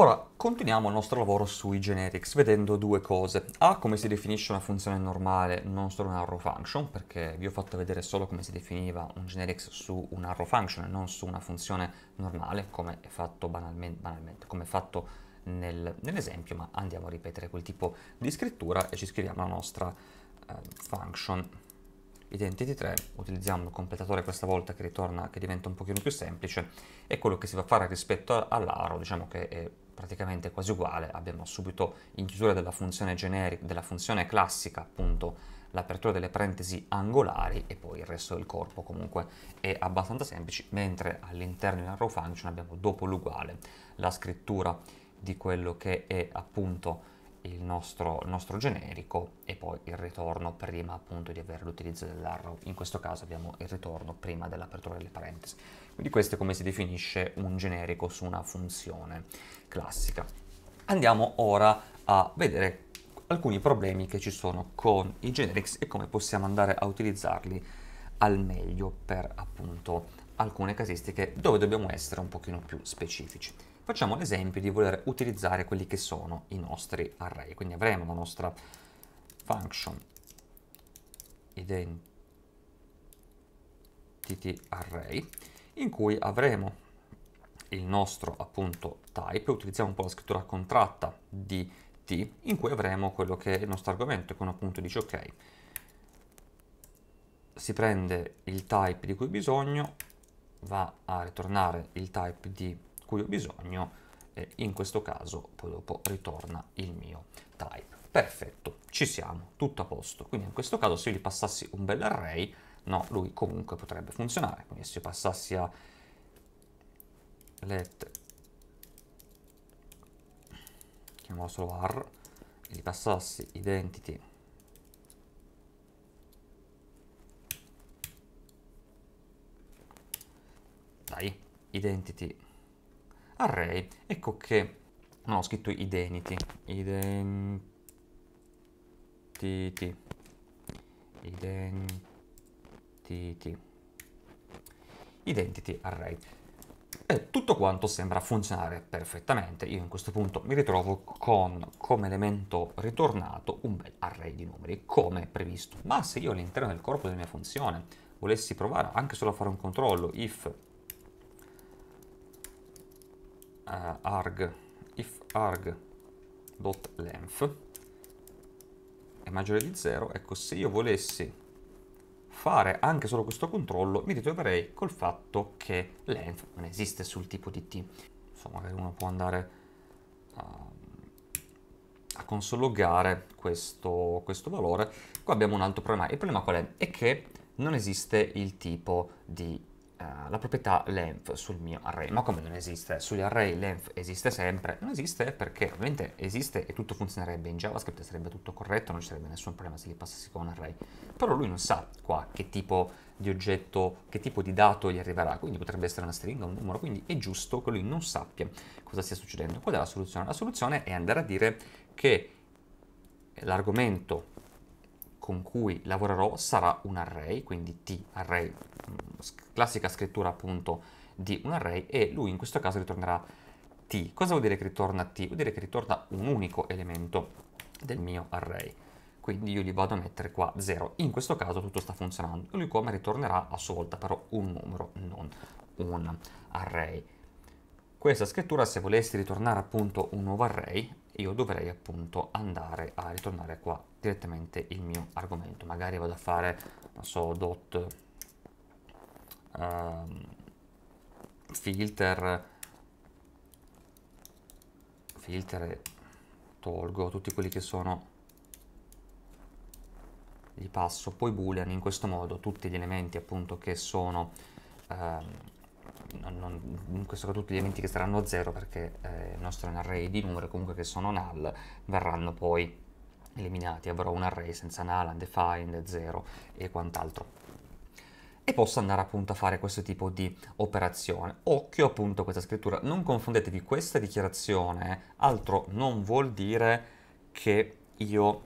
Ora, continuiamo il nostro lavoro sui generics vedendo due cose. A, come si definisce una funzione normale, non solo un arrow function, perché vi ho fatto vedere solo come si definiva un generics su un arrow function e non su una funzione normale, come è fatto banalmente, banalmente come è fatto nel, nell'esempio, ma andiamo a ripetere quel tipo di scrittura e ci scriviamo la nostra eh, function identity3, utilizziamo il completatore questa volta che ritorna, che diventa un pochino più semplice, e quello che si va a fare rispetto all'arrow, diciamo che è praticamente quasi uguale, abbiamo subito in chiusura della funzione, generica, della funzione classica appunto l'apertura delle parentesi angolari e poi il resto del corpo comunque è abbastanza semplice, mentre all'interno della arrow function abbiamo dopo l'uguale la scrittura di quello che è appunto il nostro, il nostro, generico e poi il ritorno prima appunto di avere l'utilizzo dell'arrow. In questo caso abbiamo il ritorno prima dell'apertura delle parentesi. Quindi questo è come si definisce un generico su una funzione classica. Andiamo ora a vedere alcuni problemi che ci sono con i generics e come possiamo andare a utilizzarli al meglio per appunto alcune casistiche dove dobbiamo essere un pochino più specifici. Facciamo l'esempio di voler utilizzare quelli che sono i nostri array, quindi avremo la nostra function identity array in cui avremo il nostro appunto type, utilizziamo un po' la scrittura contratta di t in cui avremo quello che è il nostro argomento, che uno appunto dice ok, si prende il type di cui ho bisogno, va a ritornare il type di cui ho bisogno e in questo caso poi dopo ritorna il mio type. Perfetto, ci siamo, tutto a posto. Quindi in questo caso se io gli passassi un bel array, no, lui comunque potrebbe funzionare. Quindi se io passassi a let chiamiamolo solo var, gli passassi identity array identity array ecco che non ho scritto identity identity identity identity array e tutto quanto sembra funzionare perfettamente io in questo punto mi ritrovo con come elemento ritornato un bel array di numeri come previsto ma se io all'interno del corpo della mia funzione volessi provare anche solo a fare un controllo if uh, arg if arg.length è maggiore di 0, ecco se io volessi fare anche solo questo controllo mi ritroverei col fatto che length non esiste sul tipo di t. Insomma, magari uno può andare a, ehm, a consologare questo, questo valore. Qua abbiamo un altro problema. Il problema qual è? È che non esiste il tipo di eh, la proprietà length sul mio array. Ma come non esiste? Sugli array lenf esiste sempre? Non esiste perché ovviamente esiste e tutto funzionerebbe in JavaScript, sarebbe tutto corretto, non ci sarebbe nessun problema se li passassi con un array. Però lui non sa qua che tipo di oggetto, che tipo di dato gli arriverà, quindi potrebbe essere una stringa, un numero, quindi è giusto che lui non sappia cosa stia succedendo. Qual è la soluzione? La soluzione è andare a dire che l'argomento con cui lavorerò sarà un array, quindi t array, mm, classica scrittura appunto di un array e lui in questo caso ritornerà t. Cosa vuol dire che ritorna t? Vuol dire che ritorna un unico elemento del mio array. Quindi io gli vado a mettere qua 0. In questo caso tutto sta funzionando. Lui come ritornerà a sua volta però un numero, non un array questa scrittura se volessi ritornare appunto un nuovo array io dovrei appunto andare a ritornare qua direttamente il mio argomento magari vado a fare non so dot um, filter filter tolgo tutti quelli che sono gli passo poi boolean in questo modo tutti gli elementi appunto che sono um, non, non, in questo caso tutti gli elementi che saranno 0 perché eh, il nostro è un array di numeri comunque che sono null verranno poi eliminati, avrò un array senza null, undefined, 0 e quant'altro. E posso andare appunto a fare questo tipo di operazione. Occhio appunto a questa scrittura, non confondetevi, questa dichiarazione altro non vuol dire che io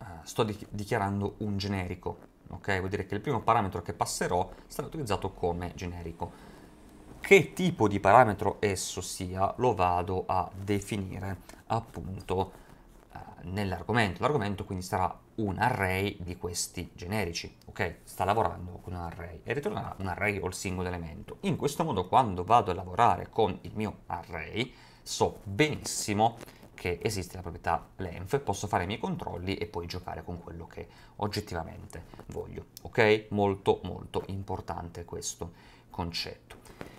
eh, sto di dichiarando un generico, ok? Vuol dire che il primo parametro che passerò sarà utilizzato come generico. Che tipo di parametro esso sia lo vado a definire appunto eh, nell'argomento. L'argomento quindi sarà un array di questi generici, ok? Sta lavorando con un array e ritornerà un array o il singolo elemento. In questo modo quando vado a lavorare con il mio array so benissimo che esiste la proprietà length, posso fare i miei controlli e poi giocare con quello che oggettivamente voglio, ok? Molto molto importante questo concetto.